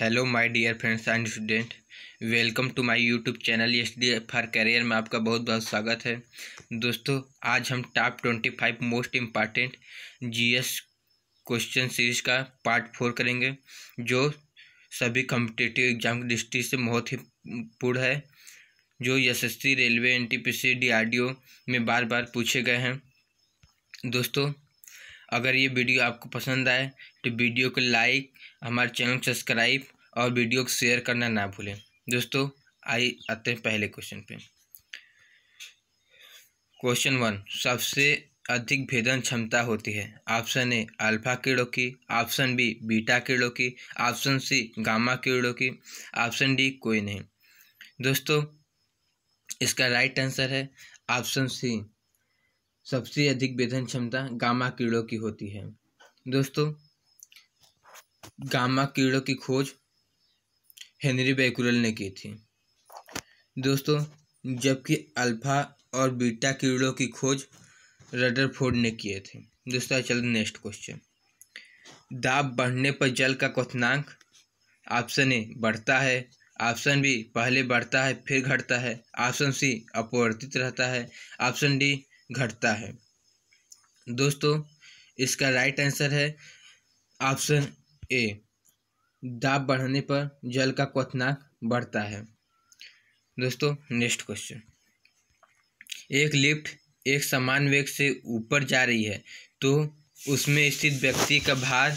hello my dear friends and student welcome to my YouTube channel S D for career में आपका बहुत बहुत स्वागत है दोस्तों आज हम top twenty five most important GS question series का पार्ट फोर करेंगे जो सभी कॉम्पिटेटिव एग्जाम की दृष्टि से बहुत ही पूर्ण है जो यशस्वी railway N T P C D R D O में बार बार पूछे गए हैं दोस्तों अगर ये वीडियो आपको पसंद आए तो वीडियो को लाइक हमारे चैनल को सब्सक्राइब और वीडियो को शेयर करना ना भूलें दोस्तों आई आते हैं पहले क्वेश्चन पे क्वेश्चन वन सबसे अधिक भेदन क्षमता होती है ऑप्शन ए अल्फा कीड़ों की ऑप्शन बी बीटा कीड़ों की ऑप्शन सी गामा कीड़ों की ऑप्शन डी कोई नहीं दोस्तों इसका राइट आंसर है ऑप्शन सी सबसे अधिक वेधन क्षमता गामा कीड़ों की होती है दोस्तों गामा कीड़ों की खोज हेनरी बेकुरल ने की थी दोस्तों जबकि अल्फा और बीटा कीड़ों की खोज रडरफोर्ड ने किए थे दोस्तों चलो नेक्स्ट क्वेश्चन दाब बढ़ने पर जल का क्वनांक ऑप्शन ए बढ़ता है ऑप्शन बी पहले बढ़ता है फिर घटता है ऑप्शन सी अपवर्तित रहता है ऑप्शन डी घटता है दोस्तों इसका राइट आंसर है ऑप्शन ए दाब बढ़ने पर जल का क्वथनाक बढ़ता है दोस्तों नेक्स्ट क्वेश्चन एक लिफ्ट एक समान वेग से ऊपर जा रही है तो उसमें स्थित व्यक्ति का भार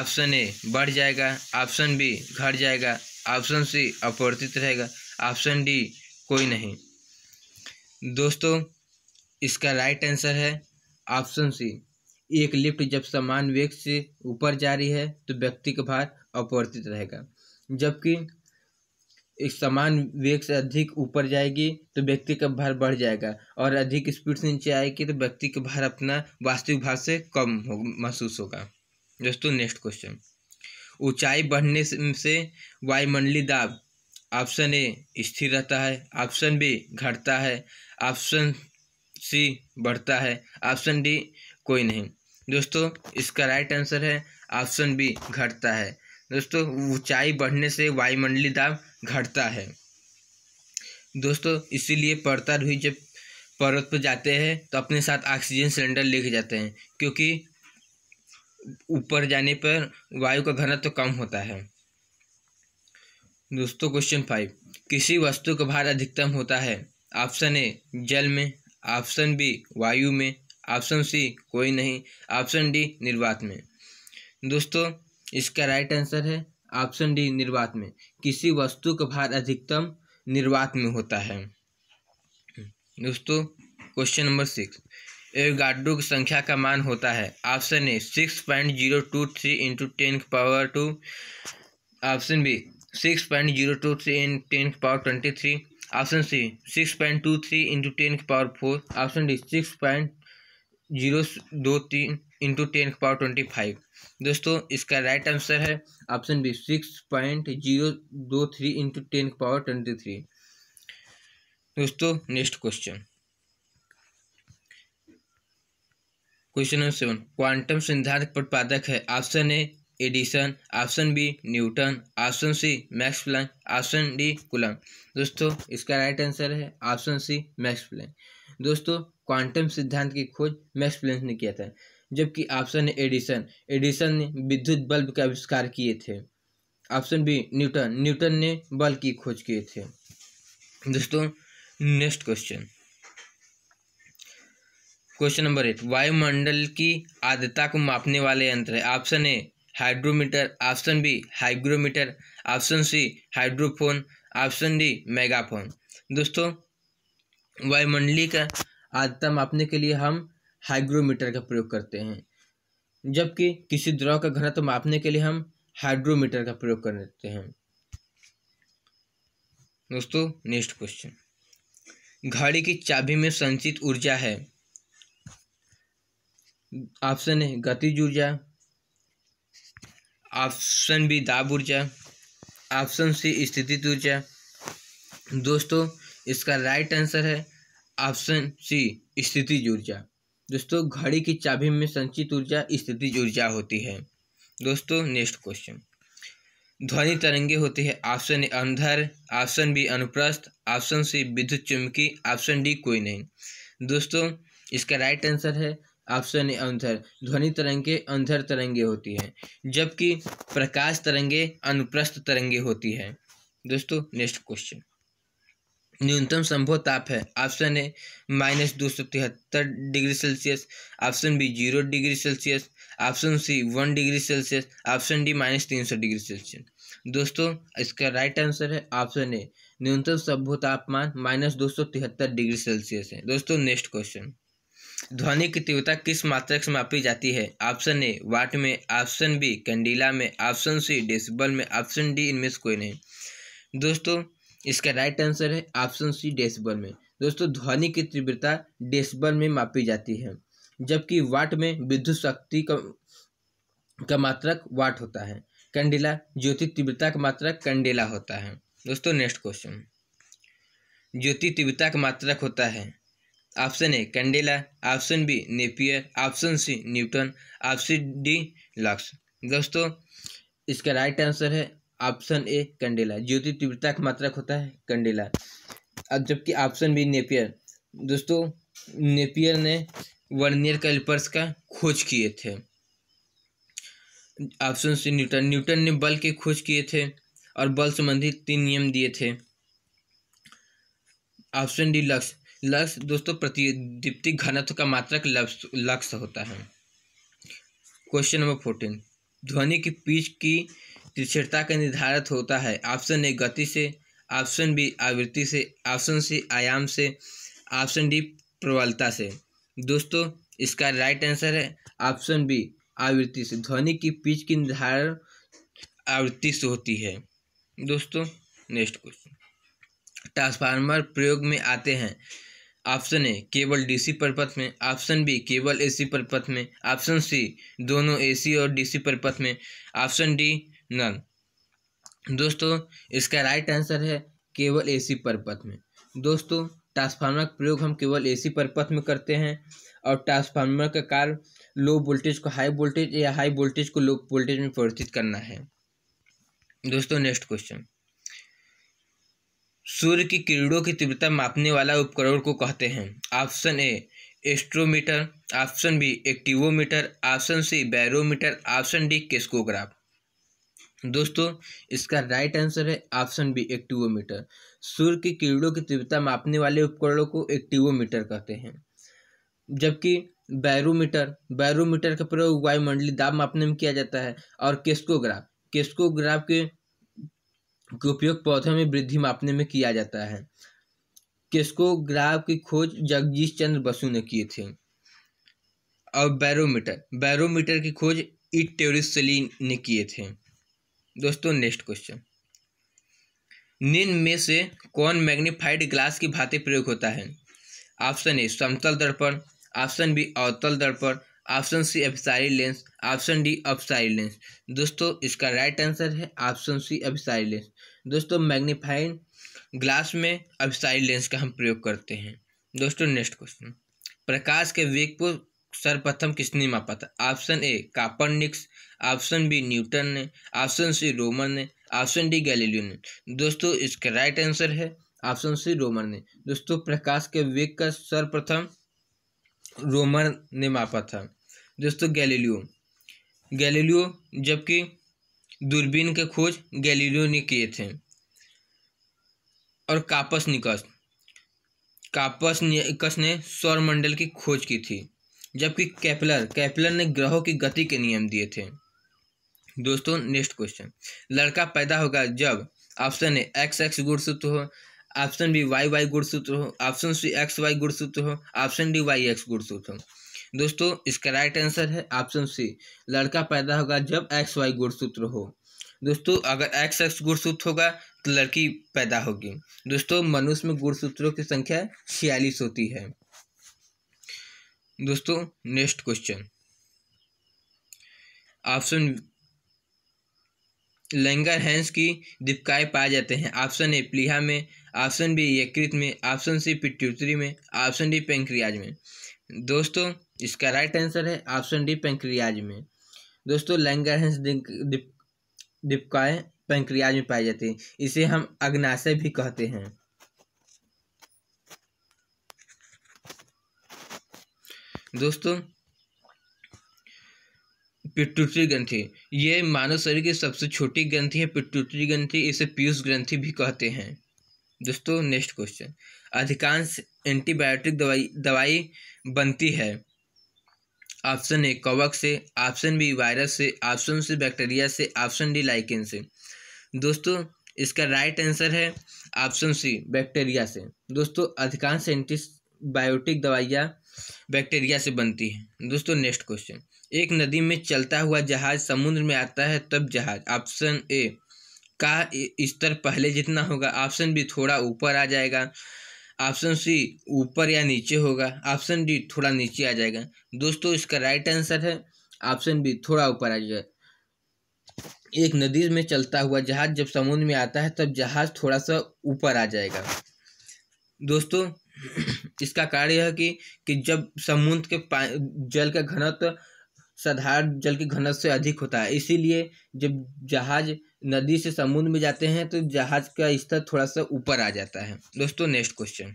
ऑप्शन ए बढ़ जाएगा ऑप्शन बी घट जाएगा ऑप्शन सी अपवर्तित रहेगा ऑप्शन डी कोई नहीं दोस्तों इसका राइट आंसर है ऑप्शन सी एक लिफ्ट जब समान वेग से ऊपर जा रही है तो व्यक्ति का भार अपवर्तित रहेगा जबकि एक समान वेग से अधिक ऊपर जाएगी तो व्यक्ति का भार बढ़ जाएगा और अधिक स्पीड से नीचे आएगी तो व्यक्ति का भार अपना वास्तविक भार से कम हो महसूस होगा दोस्तों नेक्स्ट क्वेश्चन ऊंचाई बढ़ने से वायुमंडली दाब ऑप्शन ए स्थिर रहता है ऑप्शन बी घटता है ऑप्शन सी बढ़ता है ऑप्शन डी कोई नहीं दोस्तों इसका राइट आंसर है ऑप्शन बी घटता है दोस्तों ऊंचाई बढ़ने से वायुमंडलीय दाब घटता है दोस्तों इसीलिए पड़ता भी जब पर्वत पर जाते हैं तो अपने साथ ऑक्सीजन सिलेंडर लेके जाते हैं क्योंकि ऊपर जाने पर वायु का घनत्व तो कम होता है दोस्तों क्वेश्चन फाइव किसी वस्तु का भार अधिकतम होता है ऑप्शन ए जल में ऑप्शन बी वायु में ऑप्शन सी कोई नहीं ऑप्शन डी निर्वात में दोस्तों इसका राइट आंसर है ऑप्शन डी निर्वात में किसी वस्तु का भार अधिकतम निर्वात में होता है दोस्तों क्वेश्चन नंबर सिक्स एवगाड्रो की संख्या का मान होता है option A six point zero two three into ten power two option B six point zero two three in ten power twenty three option C six point two three into ten के power four option D six point zero दो तीन into ten के power twenty five दोस्तों इसका right answer है option B six point zero दो three into ten के power twenty three दोस्तों next question question number seven quantum सिद्धांत प्रतिपादक है option A Edison option B Newton option C Max Planck option D Coulomb दोस्तों इसका right answer है option C Max Planck दोस्तों quantum सिद्धांत की खोज मैक्स प्लैंक ने किया था जबकि ऑप्शन है एडिसन एडिसन ने विद्युत बल्ब के आविष्कार किए थे ऑप्शन बी न्यूटन न्यूटन ने बल्ब की खोज किए थे दोस्तों next question question number eight वायुमंडल की आर्द्रता को मापने वाले यंत्र है option A hydrometer option B hygrometer option C hydrophone option D megaphone दोस्तों वायुमंडली का आदतम मापने के लिए हम हाइग्रोमीटर का प्रयोग करते हैं जबकि किसी द्रव का घनत्व तो मापने के लिए हम हाइड्रोमीटर का प्रयोग कर लेते हैं दोस्तों नेक्स्ट क्वेश्चन घड़ी की चाबी में संचित ऊर्जा है ऑप्शन है गतिज ऊर्जा ऑप्शन बी दाब ऊर्जा ऑप्शन सी स्थितित ऊर्जा दोस्तों इसका राइट आंसर है ऑप्शन सी स्थिति ऊर्जा दोस्तों घड़ी की चाबी में संचित ऊर्जा स्थिति ऊर्जा होती है दोस्तों नेक्स्ट क्वेश्चन ध्वनि तरंगे होती है ऑप्शन ए अंधर ऑप्शन बी अनुप्रस्थ ऑप्शन सी विद्युत चुम्बकी ऑप्शन डी कोई नहीं दोस्तों इसका राइट आंसर है ऑप्शन ए अंतर ध्वनि तरंगे अंतर तरंगे होती हैं जबकि प्रकाश तरंगे अनुप्रस्थ तरंगे होती है दोस्तों नेक्स्ट क्वेश्चन न्यूनतम संभव ताप है ऑप्शन ए माइनस दो सौ तिहत्तर degree Celsius option B zero degree Celsius option C one degree Celsius option D minus तीन सौ डिग्री सेल्सियस दोस्तों इसका राइट आंसर है ऑप्शन ए न्यूनतम संभव तापमान माइनस दो सौ तिहत्तर डिग्री सेल्सियस है दोस्तों नेक्स्ट क्वेश्चन ध्वनि की तीव्रता किस मात्रक से मापी जाती है ऑप्शन ए वाट में ऑप्शन बी कैंडीला में ऑप्शन सी डेसिबल में ऑप्शन डी इनमें से कोई नहीं दोस्तों इसका राइट आंसर है ऑप्शन सी डेसिबल में दोस्तों ध्वनि की तीव्रता डेसिबल में मापी जाती है जबकि वाट में विद्युत शक्ति का का मात्रक वाट होता है कैंडीला ज्योति तीव्रता का मात्रक कैंडीला होता है दोस्तों नेक्स्ट क्वेश्चन ज्योति तीव्रता का मात्रक होता है option A candela option B Napier option C Newton option D lux दोस्तों इसका राइट आंसर है ऑप्शन ए कैंडेला ज्योति तीव्रता का मात्रक होता है कैंडेला अब जबकि ऑप्शन बी नेपियर दोस्तों नेपियर ने वर्नियर कैलिपर्स का खोज किए थे ऑप्शन सी न्यूटन न्यूटन ने बल के खोज किए थे और बल संबंधी तीन नियम दिए थे ऑप्शन डी लक्ष्य लक्ष्य दोस्तों प्रतिदीप्ति घनत्व का मात्रक लक्ष्य होता है क्वेश्चन नंबर फोर्टीन ध्वनि की पीच की तीक्षणता का निर्धारित होता है ऑप्शन ए गति से ऑप्शन बी आवृत्ति से ऑप्शन सी आयाम से ऑप्शन डी प्रबलता से दोस्तों इसका राइट आंसर है ऑप्शन बी आवृत्ति से ध्वनि की पीच की निर्धारण आवृत्ति से होती है दोस्तों नेक्स्ट क्वेश्चन ट्रांसफार्मर प्रयोग में आते हैं ऑप्शन ए केवल डीसी परपथ में ऑप्शन बी केवल एसी परपथ में ऑप्शन सी दोनों एसी और डीसी परपथ में ऑप्शन डी नन दोस्तों इसका राइट आंसर है केवल एसी परपथ में दोस्तों ट्रांसफार्मर का प्रयोग हम केवल एसी परपथ में करते हैं और ट्रांसफार्मर का कार्य लो वोल्टेज को हाई वोल्टेज या हाई वोल्टेज को लो वोल्टेज में परिवर्तित करना है दोस्तों नेक्स्ट क्वेश्चन सूर्य की किरणों की तीव्रता मापने वाला उपकरण को कहते हैं option A astrometer option B actinometer option C barometer option D crescograph दोस्तों इसका राइट आंसर है ऑप्शन बी एक्टिवोमीटर सूर्य की किरणों की तीव्रता मापने वाले उपकरणों को एक्टिवोमीटर कहते हैं जबकि बैरोमीटर बैरोमीटर का प्रयोग वायुमंडलीय दाब मापने में किया जाता है और केस्कोग्राफ केस्कोग्राफ के के उपयोग पौधों में वृद्धि मापने में किया जाता है क्रिस्कोग्राफ की खोज जगदीश चंद्र बसु ने किए थे और बैरोमीटर बैरोमीटर की खोज इट टेरिसली ने किए थे दोस्तों नेक्स्ट क्वेश्चन निन में से कौन मैग्नीफाइड ग्लास की भांति प्रयोग होता है ऑप्शन ए समतल दर्पण ऑप्शन बी अवतल दर्पण ऑप्शन सी अभिसारी लेंस ऑप्शन डी अपसारी लेंस दोस्तों इसका राइट आंसर है ऑप्शन सी अभिसारी लेंस दोस्तों मैग्नीफाइंग ग्लास में अभिसारी लेंस का हम प्रयोग करते हैं दोस्तों नेक्स्ट क्वेश्चन प्रकाश के वेग को सर्वप्रथम किसने मापा था ऑप्शन ए कापर ऑप्शन बी न्यूटन ने ऑप्शन सी रोमन ने ऑप्शन डी गैलीलियो ने दोस्तों इसका राइट आंसर है ऑप्शन सी रोमन ने दोस्तों प्रकाश के वेग का सर्वप्रथम रोमर ने मापा था दोस्तों गैलीलियो गैलीलियो जबकि दूरबीन के खोज गैलीलियो ने किए थे और कापस निकस कापस निकस ने सौरमंडल की खोज की थी जबकि कैपलर कैपलर ने ग्रहों की गति के नियम दिए थे दोस्तों नेक्स्ट क्वेश्चन लड़का पैदा होगा जब ऑप्शन है एक्स एक्स गुणसूत्र हो ऑप्शन बी वाई वाई गुणसूत्र हो ऑप्शन सी एक्स वाई गुणसूत्र हो ऑप्शन डी वाई एक्स गुणसूत्र हो दोस्तों इसका राइट आंसर है ऑप्शन सी लड़का पैदा होगा जब एक्स वाई गुणसूत्र हो दोस्तों अगर एक्स एक्स गुणसूत्र होगा तो लड़की पैदा होगी दोस्तों मनुष्य में गुणसूत्रों की संख्या छियालीस होती है दोस्तों next question option Langerhans की दीपकाएँ पाए जाते हैं ऑप्शन ए प्लीहा में ऑप्शन बी यकृत में ऑप्शन सी पिट्यूटरी में ऑप्शन डी पेंक्रियाज में दोस्तों इसका राइट आंसर है ऑप्शन डी पेंक्रियाज में दोस्तों लैंगरहैंस दीपकाएँ पेंक्रियाज में पाई जाती हैं इसे हम अग्नाशय भी कहते हैं दोस्तों पिट्यूटरी ग्रंथि ये मानव शरीर की सबसे छोटी ग्रंथि है पिट्यूटरी ग्रंथि इसे पीयूष ग्रंथि भी कहते हैं दोस्तों नेक्स्ट क्वेश्चन अधिकांश एंटीबायोटिक दवाई दवाई बनती है ऑप्शन ए कवक से ऑप्शन बी वायरस से ऑप्शन सी बैक्टीरिया से ऑप्शन डी लाइकिन से दोस्तों इसका राइट आंसर है ऑप्शन सी बैक्टीरिया से दोस्तों अधिकांश एंटीबायोटिक दवाइयाँ बैक्टीरिया से बनती हैं दोस्तों नेक्स्ट क्वेश्चन एक नदी में चलता हुआ जहाज समुद्र में आता है तब जहाज ऑप्शन ए का स्तर पहले जितना होगा ऑप्शन बी थोड़ा ऊपर आ जाएगा ऑप्शन सी ऊपर या नीचे होगा ऑप्शन डी थोड़ा नीचे आ जाएगा दोस्तों इसका राइट आंसर है ऑप्शन बी थोड़ा ऊपर आ जाएगा एक नदी में चलता हुआ जहाज जब समुद्र में आता है तब जहाज थोड़ा सा ऊपर आ जाएगा दोस्तों इसका कार्य है कि कि जब समुद्र के जल का घनत्व साधारण जल की घनत्व से अधिक होता है इसीलिए जब जहाज नदी से समुद्र में जाते हैं तो जहाज का स्तर थोड़ा सा ऊपर आ जाता है दोस्तों नेक्स्ट क्वेश्चन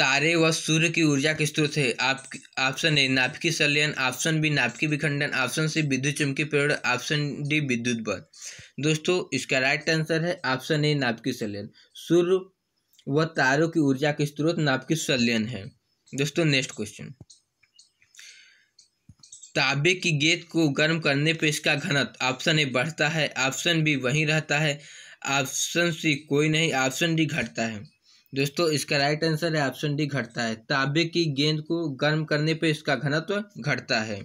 तारे व सूर्य की ऊर्जा के स्रोत है आप ऑप्शन ए नाभिकीय संलयन ऑप्शन बी नाभिकीय विखंडन ऑप्शन सी विद्युत चुंबकीय प्रेरण ऑप्शन डी विद्युत बल दोस्तों इसका राइट आंसर है ऑप्शन ए नाभिकीय संलयन सूर्य व तारों की ऊर्जा के स्रोत नाभिकीय संलयन है दोस्तों नेक्स्ट क्वेश्चन तांबे की गेंद को गर्म करने पर इसका घनत्व ऑप्शन ए बढ़ता है ऑप्शन बी वहीं रहता है ऑप्शन सी कोई नहीं ऑप्शन डी घटता है दोस्तों इसका राइट आंसर है ऑप्शन डी घटता है तांबे की गेंद को गर्म करने पर इसका घनत्व घटता है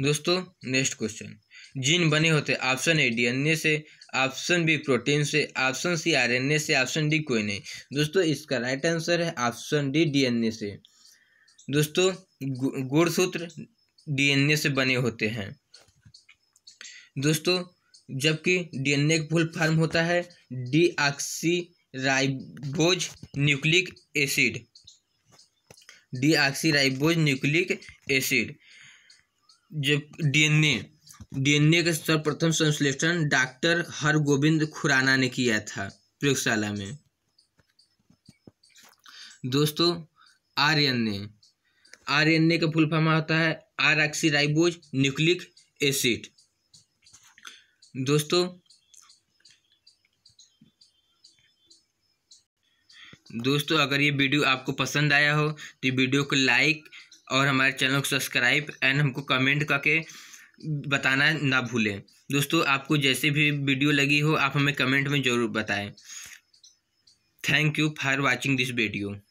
दोस्तों नेक्स्ट क्वेश्चन जीन बने होते ऑप्शन ए डीएनए से ऑप्शन बी प्रोटीन से ऑप्शन सी आरएनए से ऑप्शन डी कोई नहीं दोस्तों इसका राइट आंसर है ऑप्शन डी डीएनए से दोस्तों गुणसूत्र डीएनए से बने होते हैं दोस्तों जबकि डीएनए एक फुल फॉर्म होता है deoxyribose nucleic acid ribose nucleic acid जब डीएनए डीएनए का सर्वप्रथम संश्लेषण डॉक्टर हरगोविंद खुराना ने किया था प्रयोगशाला में दोस्तों आर्यन ने आरएनए का फुल फॉर्म होता है आर राइबोज न्यूक्लिक एसिड दोस्तों दोस्तों अगर ये वीडियो आपको पसंद आया हो तो वीडियो को लाइक और हमारे चैनल को सब्सक्राइब एंड हमको कमेंट करके बताना ना भूलें दोस्तों आपको जैसे भी वीडियो लगी हो आप हमें कमेंट में ज़रूर बताएं thank you for watching this video